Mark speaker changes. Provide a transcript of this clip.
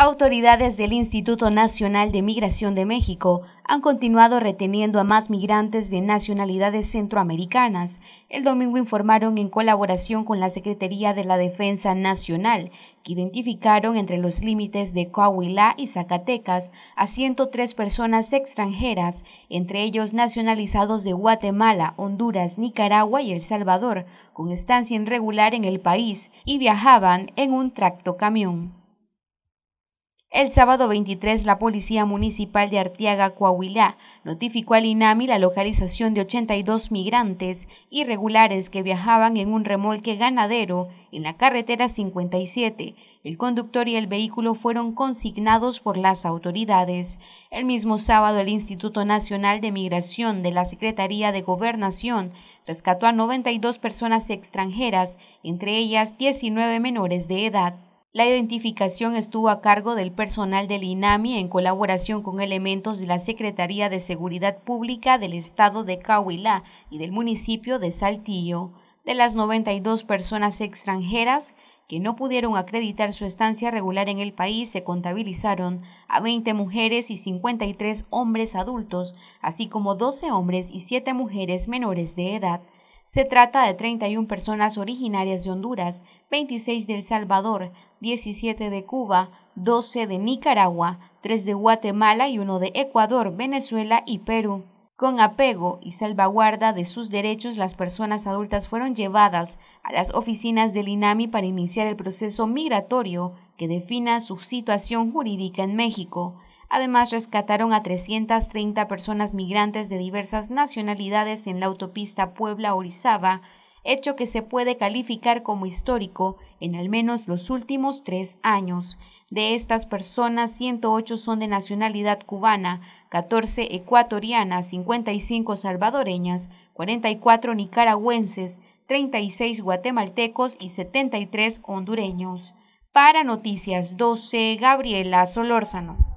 Speaker 1: Autoridades del Instituto Nacional de Migración de México han continuado reteniendo a más migrantes de nacionalidades centroamericanas. El domingo informaron en colaboración con la Secretaría de la Defensa Nacional que identificaron entre los límites de Coahuila y Zacatecas a 103 personas extranjeras, entre ellos nacionalizados de Guatemala, Honduras, Nicaragua y El Salvador, con estancia irregular en el país y viajaban en un tractocamión. El sábado 23, la Policía Municipal de Arteaga, Coahuila, notificó al INAMI la localización de 82 migrantes irregulares que viajaban en un remolque ganadero en la carretera 57. El conductor y el vehículo fueron consignados por las autoridades. El mismo sábado, el Instituto Nacional de Migración de la Secretaría de Gobernación rescató a 92 personas extranjeras, entre ellas 19 menores de edad. La identificación estuvo a cargo del personal del INAMI en colaboración con elementos de la Secretaría de Seguridad Pública del Estado de Cahuilá y del municipio de Saltillo. De las 92 personas extranjeras que no pudieron acreditar su estancia regular en el país, se contabilizaron a 20 mujeres y 53 hombres adultos, así como 12 hombres y 7 mujeres menores de edad. Se trata de 31 personas originarias de Honduras, 26 de El Salvador, 17 de Cuba, 12 de Nicaragua, 3 de Guatemala y 1 de Ecuador, Venezuela y Perú. Con apego y salvaguarda de sus derechos, las personas adultas fueron llevadas a las oficinas del INAMI para iniciar el proceso migratorio que defina su situación jurídica en México. Además, rescataron a 330 personas migrantes de diversas nacionalidades en la autopista Puebla-Orizaba hecho que se puede calificar como histórico en al menos los últimos tres años. De estas personas, 108 son de nacionalidad cubana, 14 ecuatorianas, 55 salvadoreñas, 44 nicaragüenses, 36 guatemaltecos y 73 hondureños. Para Noticias 12, Gabriela Solórzano.